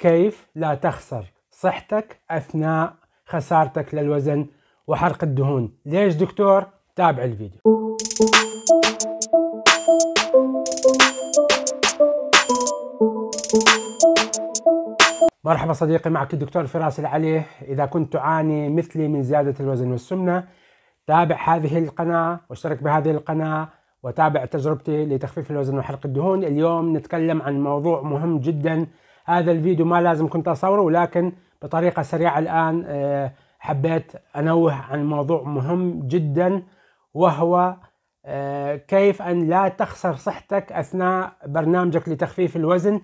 كيف لا تخسر صحتك أثناء خسارتك للوزن وحرق الدهون ليش دكتور؟ تابع الفيديو مرحبا صديقي معك الدكتور فراس العلي إذا كنت تعاني مثلي من زيادة الوزن والسمنة تابع هذه القناة واشترك بهذه القناة وتابع تجربتي لتخفيف الوزن وحرق الدهون اليوم نتكلم عن موضوع مهم جدا هذا الفيديو ما لازم كنت اصوره ولكن بطريقه سريعه الان آه، حبيت انوه عن موضوع مهم جدا وهو آه، كيف ان لا تخسر صحتك اثناء برنامجك لتخفيف الوزن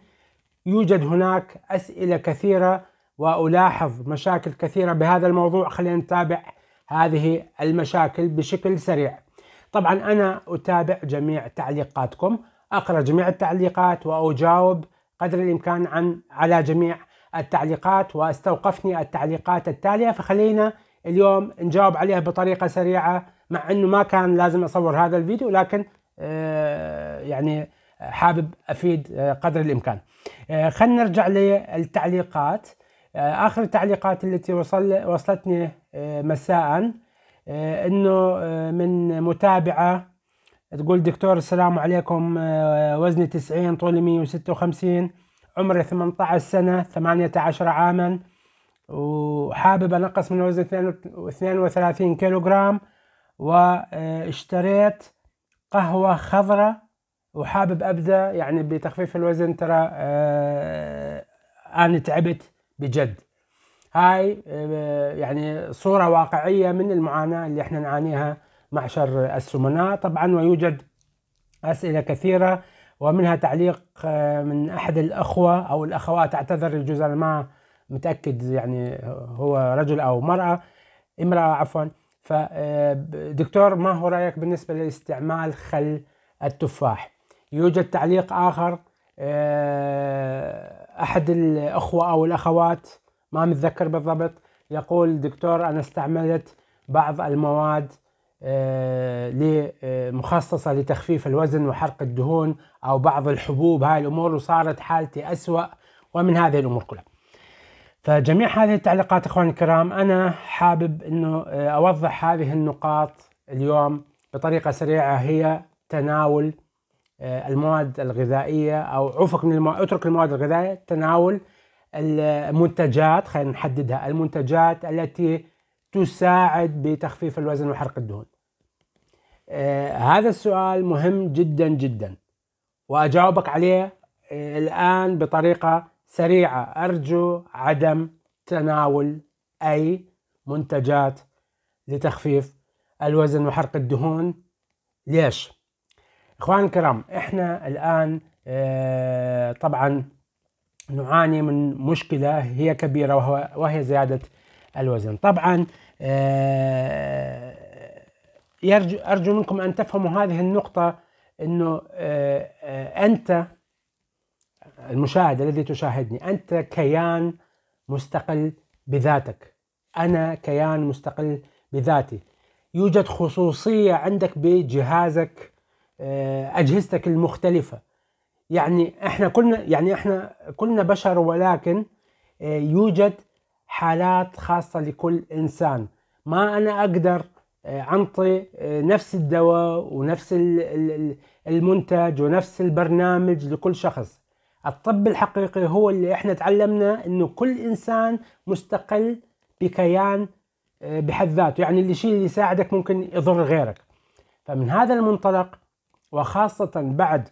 يوجد هناك اسئله كثيره والاحظ مشاكل كثيره بهذا الموضوع خلينا نتابع هذه المشاكل بشكل سريع طبعا انا اتابع جميع تعليقاتكم اقرا جميع التعليقات واجاوب قدر الامكان عن على جميع التعليقات واستوقفني التعليقات التاليه فخلينا اليوم نجاوب عليها بطريقه سريعه مع انه ما كان لازم اصور هذا الفيديو لكن آه، يعني حابب افيد آه، قدر الامكان. آه، خلينا نرجع للتعليقات اخر التعليقات التي وصل وصلتني مساء انه من متابعه تقول دكتور السلام عليكم آه، وزني 90 طولي 156 عمري 18 سنة 18 عاما وحابب انقص من وزن 32 كيلو جرام واشتريت قهوة خضراء وحابب ابدا يعني بتخفيف الوزن ترى آه، آه، انا تعبت بجد هاي يعني صورة واقعية من المعاناة اللي احنا نعانيها معشر السمناء طبعا ويوجد أسئلة كثيرة ومنها تعليق آه، من أحد الأخوة أو الأخوات أعتذر الجزء أنا ما متأكد يعني هو رجل أو مرأة امرأة عفوا فدكتور آه، ما هو رأيك بالنسبة لاستعمال خل التفاح يوجد تعليق آخر آه، أحد الأخوة أو الأخوات ما متذكر بالضبط يقول دكتور أنا استعملت بعض المواد مخصصة لتخفيف الوزن وحرق الدهون أو بعض الحبوب هاي الأمور وصارت حالتي أسوأ ومن هذه الأمور كلها فجميع هذه التعليقات إخواني الكرام أنا حابب أنه آه، أوضح هذه النقاط اليوم بطريقة سريعة هي تناول آه، المواد الغذائية أو عفق من المواد اترك المواد الغذائية تناول المنتجات خلينا نحددها المنتجات التي تساعد بتخفيف الوزن وحرق الدهون آه، هذا السؤال مهم جدا جدا واجاوبك عليه آه، الان بطريقه سريعه ارجو عدم تناول اي منتجات لتخفيف الوزن وحرق الدهون ليش اخوان الكرام احنا الان آه، طبعا نعاني من مشكله هي كبيره وهي زياده الوزن طبعا يرجو أرجو منكم أن تفهموا هذه النقطة أنه آه، آه، أنت المشاهد الذي تشاهدني أنت كيان مستقل بذاتك أنا كيان مستقل بذاتي يوجد خصوصية عندك بجهازك آه، أجهزتك المختلفة يعني احنا كلنا يعني احنا كلنا بشر ولكن يوجد حالات خاصة لكل إنسان ما أنا أقدر آه، عنطي آه، نفس الدواء ونفس المنتج ونفس البرنامج لكل شخص الطب الحقيقي هو اللي احنا تعلمنا انه كل انسان مستقل بكيان آه، بحد ذاته يعني اللي الشيء اللي يساعدك ممكن يضر غيرك فمن هذا المنطلق وخاصة بعد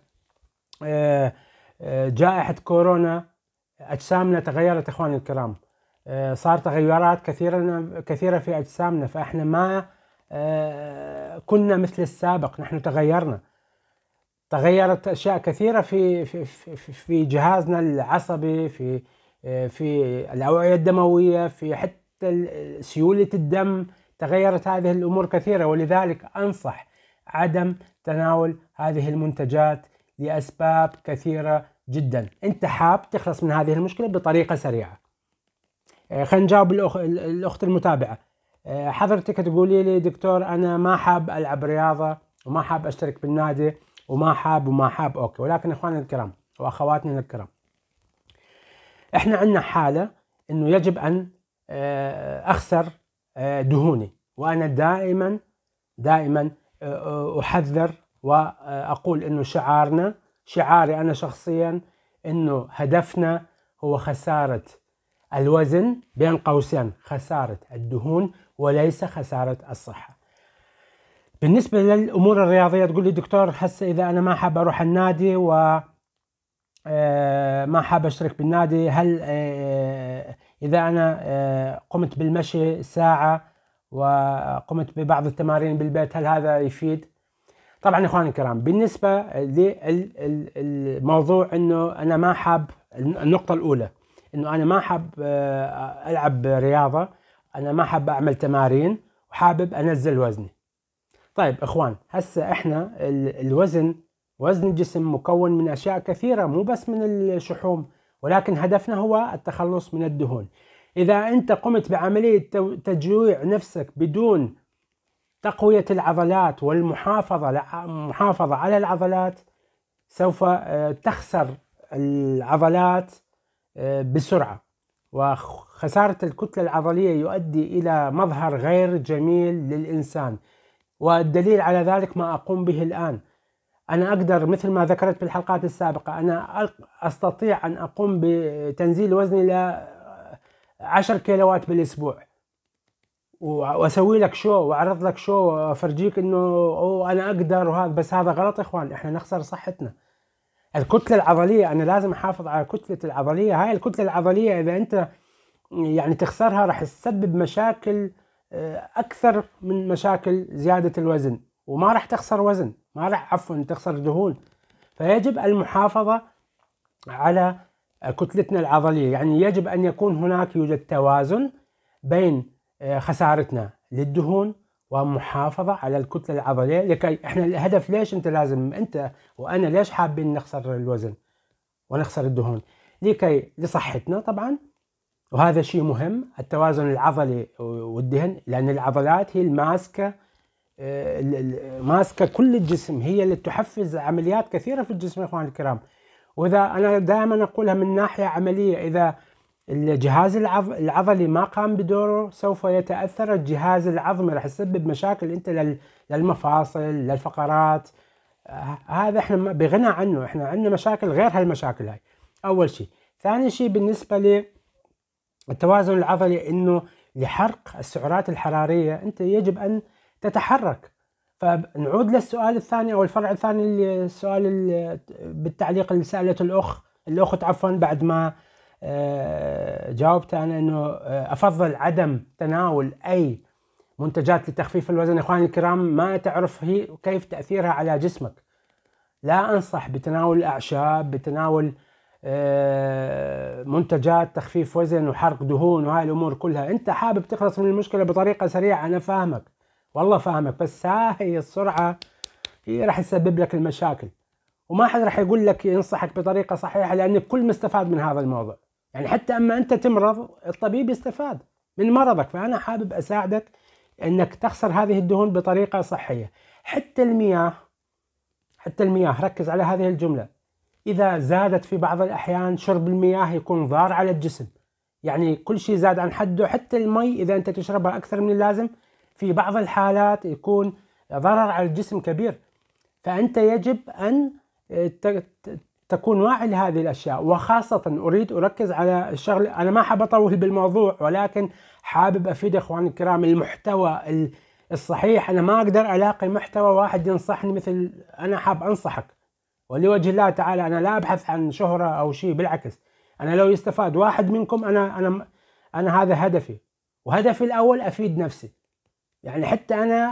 جائحة كورونا أجسامنا تغيرت إخواني الكرام صار تغيرات كثيرة كثيرة في أجسامنا فإحنا ما آه، كنا مثل السابق نحن تغيرنا تغيرت اشياء كثيره في في في جهازنا العصبي في آه، في الاوعيه الدمويه في حتى سيوله الدم تغيرت هذه الامور كثيره ولذلك انصح عدم تناول هذه المنتجات لاسباب كثيره جدا انت حاب تخلص من هذه المشكله بطريقه سريعه آه، خلينا نجاوب الاخت المتابعه آه، حضرتك تقولي لي دكتور انا ما حاب العب رياضه وما حاب اشترك بالنادي وما حاب وما حاب اوكي ولكن اخواننا الكرام واخواتنا الكرام احنا عندنا حاله انه يجب ان آه، اخسر آه، دهوني وانا دائما دائما احذر واقول انه شعارنا شعاري انا شخصيا انه هدفنا هو خساره الوزن بين قوسين خسارة الدهون وليس خسارة الصحة بالنسبة للأمور الرياضية تقول لي دكتور هسه إذا أنا ما حاب أروح النادي و آه، ما حاب أشترك بالنادي هل آه، آه، إذا أنا قمت بالمشي ساعة وقمت ببعض التمارين بالبيت هل هذا يفيد؟ طبعا اخواني الكرام بالنسبه للموضوع انه انا ما حاب النقطه الاولى انه انا ما حاب آه، العب رياضه انا ما حاب اعمل تمارين وحابب انزل وزني طيب اخوان هسه احنا الوزن وزن الجسم مكون من اشياء كثيره مو بس من الشحوم ولكن هدفنا هو التخلص من الدهون اذا انت قمت بعمليه تجويع نفسك بدون تقويه العضلات والمحافظه محافظه على العضلات سوف آه، تخسر العضلات آه، بسرعه وخساره الكتله العضليه يؤدي الى مظهر غير جميل للانسان والدليل على ذلك ما اقوم به الان انا اقدر مثل ما ذكرت في الحلقات السابقه انا استطيع ان اقوم بتنزيل وزني الى 10 كيلوات بالاسبوع واسوي لك شو واعرض لك شو وافرجيك انه انا اقدر وهذا بس هذا غلط يا اخوان احنا نخسر صحتنا الكتله العضليه انا لازم احافظ على كتله العضليه هاي الكتله العضليه اذا انت يعني تخسرها راح تسبب مشاكل آه، اكثر من مشاكل زياده الوزن وما راح تخسر وزن ما راح عفوا تخسر دهون فيجب المحافظه على كتلتنا العضليه يعني يجب ان يكون هناك يوجد توازن بين آه، خسارتنا للدهون ومحافظة على الكتلة العضلية لكي احنا الهدف ليش انت لازم انت وانا ليش حابين نخسر الوزن ونخسر الدهون لكي لصحتنا طبعا وهذا شيء مهم التوازن العضلي والدهن لأن العضلات هي الماسكة آه، ماسكة كل الجسم هي اللي تحفز عمليات كثيرة في الجسم يا اخوان الكرام وإذا أنا دائما أقولها من ناحية عملية إذا الجهاز العضلي ما قام بدوره سوف يتاثر الجهاز العظمي راح يسبب مشاكل انت للمفاصل للفقرات آه، هذا احنا بغنى عنه احنا عندنا مشاكل غير هالمشاكل هاي اول شيء ثاني شيء بالنسبه للتوازن العضلي انه لحرق السعرات الحراريه انت يجب ان تتحرك فنعود للسؤال الثاني او الفرع الثاني السؤال بالتعليق اللي سالته الاخ الاخت عفوا بعد ما آه، جاوبت انا انه آه، افضل عدم تناول اي منتجات لتخفيف الوزن اخواني الكرام ما تعرف هي كيف تاثيرها على جسمك لا انصح بتناول الاعشاب بتناول آه، منتجات تخفيف وزن وحرق دهون وهاي الامور كلها انت حابب تخلص من المشكله بطريقه سريعه انا فاهمك والله فاهمك بس هاي السرعه هي راح تسبب لك المشاكل وما حد راح يقول لك ينصحك بطريقه صحيحه لان الكل مستفاد من هذا الموضوع يعني حتى أما أنت تمرض الطبيب يستفاد من مرضك فأنا حابب أساعدك أنك تخسر هذه الدهون بطريقة صحية حتى المياه حتى المياه ركز على هذه الجملة إذا زادت في بعض الأحيان شرب المياه يكون ضار على الجسم يعني كل شيء زاد عن حده حتى المي إذا أنت تشربها أكثر من اللازم في بعض الحالات يكون ضرر على الجسم كبير فأنت يجب أن تكون واعي لهذه الاشياء وخاصه اريد اركز على الشغل انا ما حاب اطول بالموضوع ولكن حابب افيد اخواني الكرام المحتوى الصحيح انا ما اقدر الاقي محتوى واحد ينصحني مثل انا حاب انصحك ولوجه الله تعالى انا لا ابحث عن شهره او شيء بالعكس انا لو يستفاد واحد منكم انا انا انا هذا هدفي وهدفي الاول افيد نفسي يعني حتى انا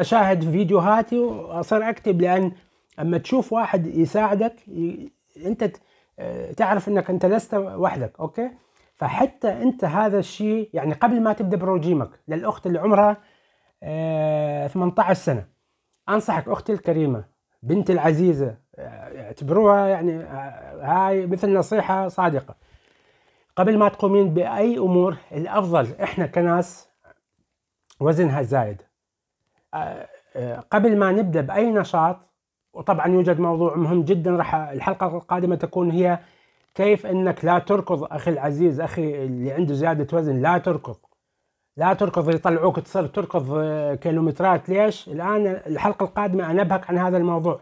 اشاهد فيديوهاتي واصير اكتب لان اما تشوف واحد يساعدك انت آه، تعرف انك انت لست وحدك اوكي فحتى انت هذا الشيء يعني قبل ما تبدا بروجيمك للاخت اللي عمرها 18 آه، سنه انصحك اختي الكريمه بنتي العزيزه آه، اعتبروها يعني هاي مثل نصيحه صادقه قبل ما تقومين باي امور الافضل احنا كناس وزنها زايد قبل ما نبدا باي نشاط وطبعا يوجد موضوع مهم جدا راح الحلقه القادمه تكون هي كيف انك لا تركض اخي العزيز اخي اللي عنده زياده وزن لا تركض لا تركض يطلعوك تصير تركض آه، كيلومترات ليش؟ الان الحلقه القادمه انبهك عن هذا الموضوع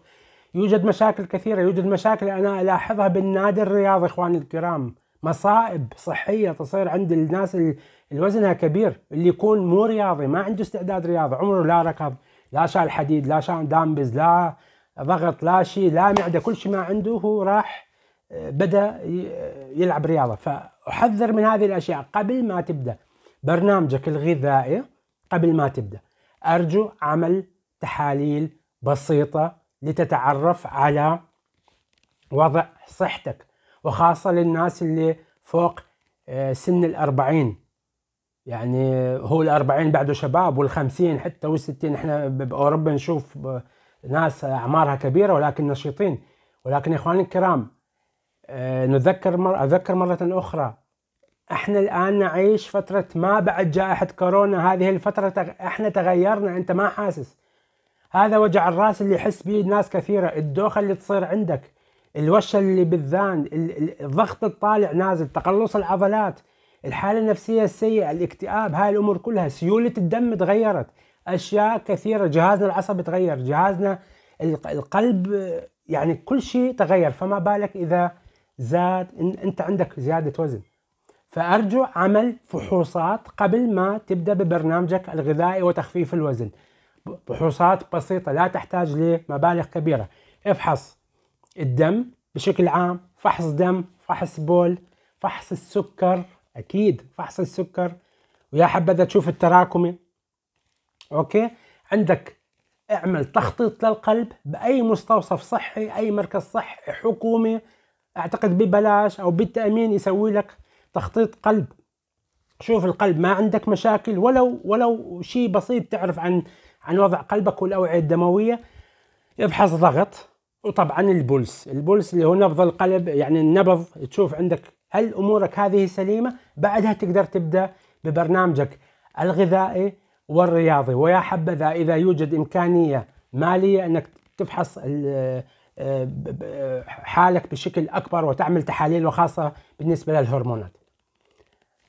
يوجد مشاكل كثيره يوجد مشاكل انا الاحظها بالنادي الرياضي اخواني الكرام مصائب صحيه تصير عند الناس اللي وزنها كبير اللي يكون مو رياضي ما عنده استعداد رياضي عمره لا ركض لا شال حديد لا شال دامبز لا ضغط لا شيء لا معده كل شيء ما عنده هو راح آه، بدا آه، يلعب رياضه فاحذر من هذه الاشياء قبل ما تبدا برنامجك الغذائي قبل ما تبدا ارجو عمل تحاليل بسيطه لتتعرف على وضع صحتك وخاصه للناس اللي فوق آه، سن الأربعين يعني هو الأربعين بعده شباب والخمسين حتى والستين احنا بأوروبا نشوف ناس اعمارها كبيره ولكن نشيطين ولكن يا اخواني الكرام آه، نذكر مر... اذكر مره اخرى احنا الان نعيش فتره ما بعد جائحه كورونا هذه الفتره تغ... احنا تغيرنا انت ما حاسس هذا وجع الراس اللي يحس به ناس كثيره الدوخه اللي تصير عندك الوشه اللي بالذان الضغط الطالع نازل تقلص العضلات الحاله النفسيه السيئه الاكتئاب هاي الامور كلها سيوله الدم تغيرت اشياء كثيره جهازنا العصبي تغير جهازنا القلب يعني كل شيء تغير فما بالك اذا زاد انت عندك زياده وزن فارجو عمل فحوصات قبل ما تبدا ببرنامجك الغذائي وتخفيف الوزن فحوصات بسيطه لا تحتاج لمبالغ كبيره افحص الدم بشكل عام فحص دم فحص بول فحص السكر اكيد فحص السكر ويا حبذا تشوف التراكمي اوكي عندك اعمل تخطيط للقلب باي مستوصف صحي اي مركز صحي حكومي اعتقد ببلاش او بالتامين يسوي لك تخطيط قلب شوف القلب ما عندك مشاكل ولو ولو شيء بسيط تعرف عن عن وضع قلبك والاوعيه الدمويه يفحص ضغط وطبعا البولس البولس اللي هو نبض القلب يعني النبض تشوف عندك هل امورك هذه سليمه بعدها تقدر تبدا ببرنامجك الغذائي والرياضي ويا حبذا إذا يوجد إمكانية مالية أنك تفحص آه، حالك بشكل أكبر وتعمل تحاليل وخاصة بالنسبة للهرمونات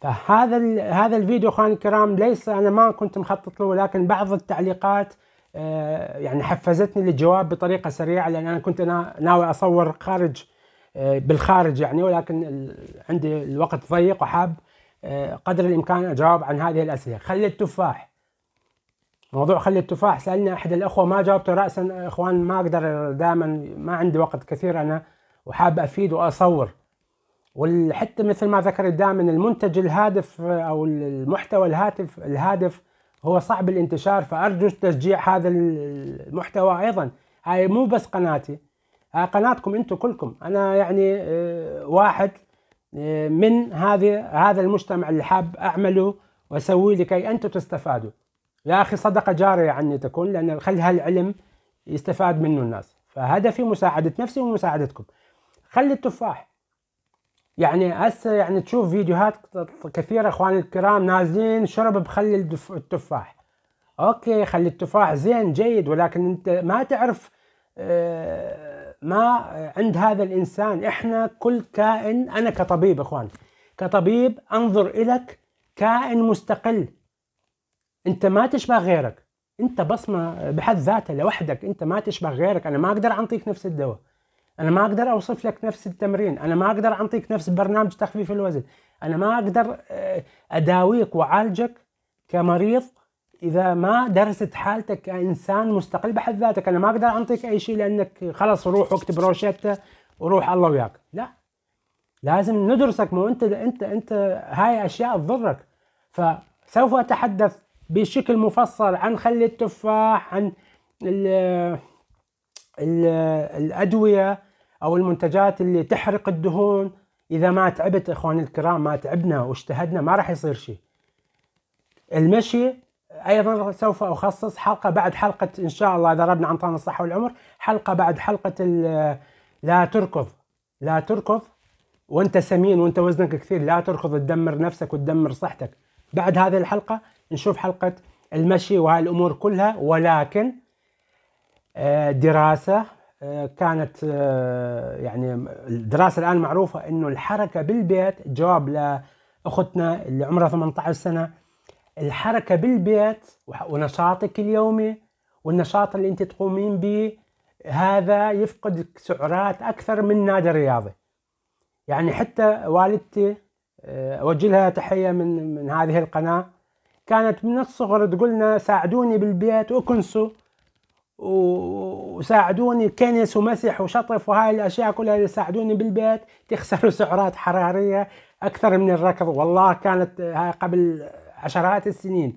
فهذا هذا الفيديو اخواني الكرام ليس انا ما كنت مخطط له ولكن بعض التعليقات آه، يعني حفزتني للجواب بطريقه سريعه لان انا كنت انا ناوي اصور خارج آه، بالخارج يعني ولكن عندي الوقت ضيق وحاب قدر الامكان اجاوب عن هذه الاسئله خلي التفاح موضوع خلي التفاح سالني احد الاخوه ما جاوبته راسا اخوان ما اقدر دائما ما عندي وقت كثير انا وحاب افيد واصور وحتى مثل ما ذكرت دائما المنتج الهادف او المحتوى الهاتف الهادف هو صعب الانتشار فارجو تشجيع هذا المحتوى ايضا هاي مو بس قناتي هاي آه، قناتكم انتم كلكم انا يعني آه، واحد آه، من هذه هذا المجتمع اللي حاب اعمله واسويه لكي انتم تستفادوا يا أخي صدقة جارية عني تكون لأن خلي هالعلم يستفاد منه الناس فهدفي مساعدة نفسي ومساعدتكم خلي التفاح يعني هسه يعني تشوف فيديوهات كثيرة اخواني الكرام نازلين شرب بخلي التفاح اوكي خلي التفاح زين جيد ولكن انت ما تعرف آه، ما عند هذا الانسان احنا كل كائن انا كطبيب اخوان كطبيب انظر اليك كائن مستقل انت ما تشبه غيرك انت بصمه بحد ذاتها لوحدك انت ما تشبه غيرك انا ما اقدر اعطيك نفس الدواء انا ما اقدر اوصف لك نفس التمرين انا ما اقدر اعطيك نفس برنامج تخفيف الوزن انا ما اقدر آه، اداويك واعالجك كمريض اذا ما درست حالتك كانسان مستقل بحد ذاتك انا ما اقدر اعطيك اي شيء لانك خلاص روح واكتب روشته وروح الله وياك لا لازم ندرسك مو انت انت انت هاي اشياء تضرك فسوف اتحدث بشكل مفصل عن خل التفاح عن ال ال الادويه او المنتجات اللي تحرق الدهون اذا ما تعبت اخواني الكرام ما تعبنا واجتهدنا ما راح يصير شيء المشي ايضا سوف اخصص حلقه بعد حلقه ان شاء الله اذا ربنا عن الصحه والعمر حلقه بعد حلقه لا تركض لا تركض وانت سمين وانت وزنك كثير لا تركض تدمر نفسك وتدمر صحتك بعد هذه الحلقه نشوف حلقة المشي وهاي الأمور كلها ولكن آه، دراسة آه، كانت آه، يعني الدراسة الآن معروفة أنه الحركة بالبيت جواب لأختنا اللي عمرها 18 سنة الحركة بالبيت ونشاطك اليومي والنشاط اللي أنت تقومين به هذا يفقد سعرات أكثر من نادي رياضي يعني حتى والدتي أوجه لها تحية من من هذه القناة كانت من الصغر تقولنا ساعدوني بالبيت وكنسوا وساعدوني كنس ومسح وشطف وهاي الاشياء كلها اللي ساعدوني بالبيت تخسروا سعرات حراريه اكثر من الركض والله كانت هاي قبل عشرات السنين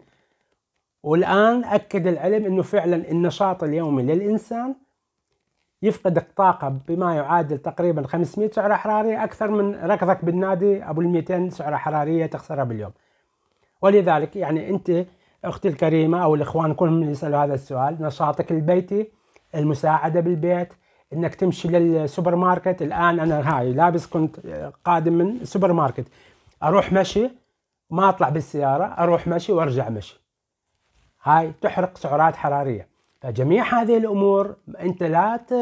والان اكد العلم انه فعلا النشاط اليومي للانسان يفقد الطاقه بما يعادل تقريبا 500 سعره حراريه اكثر من ركضك بالنادي ابو ال 200 سعره حراريه تخسرها باليوم ولذلك يعني أنت أختي الكريمة أو الإخوان كلهم يسألوا هذا السؤال نشاطك البيتي المساعدة بالبيت انك تمشي للسوبر ماركت الان انا هاي لابس كنت قادم من السوبر ماركت اروح مشي ما اطلع بالسياره اروح مشي وارجع مشي هاي تحرق سعرات حراريه فجميع هذه الامور انت لا ت...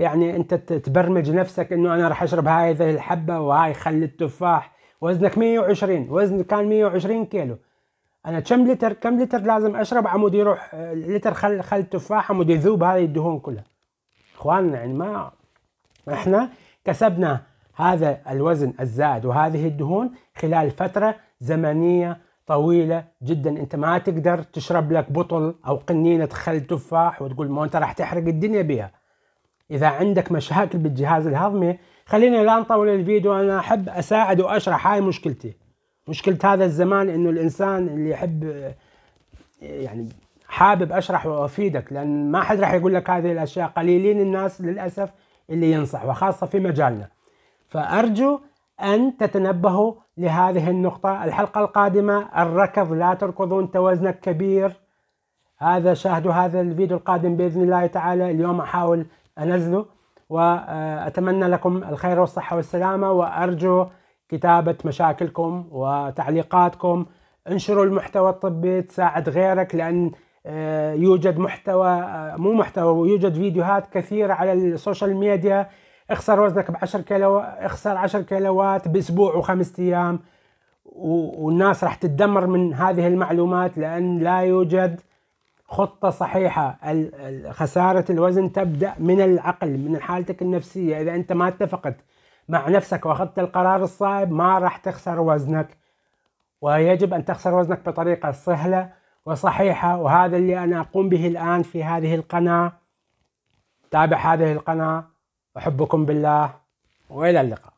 يعني انت تبرمج نفسك انه انا راح اشرب هاي الحبه وهاي خل التفاح وزنك 120 وزنك كان 120 كيلو انا كم لتر كم لتر لازم اشرب عمود يروح لتر خل خل تفاح عمود يذوب هذه الدهون كلها اخواننا يعني ما احنا كسبنا هذا الوزن الزائد وهذه الدهون خلال فتره زمنيه طويله جدا انت ما تقدر تشرب لك بطل او قنينه خل تفاح وتقول ما انت راح تحرق الدنيا بها اذا عندك مشاكل بالجهاز الهضمي خلينا لا نطول الفيديو انا احب اساعد واشرح هاي مشكلتي مشكله هذا الزمان انه الانسان اللي يحب يعني حابب اشرح وافيدك لان ما حد راح يقول لك هذه الاشياء قليلين الناس للاسف اللي ينصح وخاصه في مجالنا فارجو ان تتنبهوا لهذه النقطه الحلقه القادمه الركض لا تركضون توزنك كبير هذا شاهدوا هذا الفيديو القادم باذن الله تعالى اليوم احاول انزله وأتمنى لكم الخير والصحة والسلامة وأرجو كتابة مشاكلكم وتعليقاتكم انشروا المحتوى الطبي تساعد غيرك لأن آه، يوجد محتوى آه، مو محتوى ويوجد فيديوهات كثيرة على السوشيال ميديا اخسر وزنك ب 10 كيلو اخسر 10 كيلوات باسبوع وخمسة ايام والناس راح تتدمر من هذه المعلومات لان لا يوجد خطة صحيحة خسارة الوزن تبدأ من العقل من حالتك النفسية إذا أنت ما اتفقت مع نفسك وأخذت القرار الصائب ما راح تخسر وزنك ويجب أن تخسر وزنك بطريقة سهلة وصحيحة وهذا اللي أنا أقوم به الآن في هذه القناة تابع هذه القناة أحبكم بالله وإلى اللقاء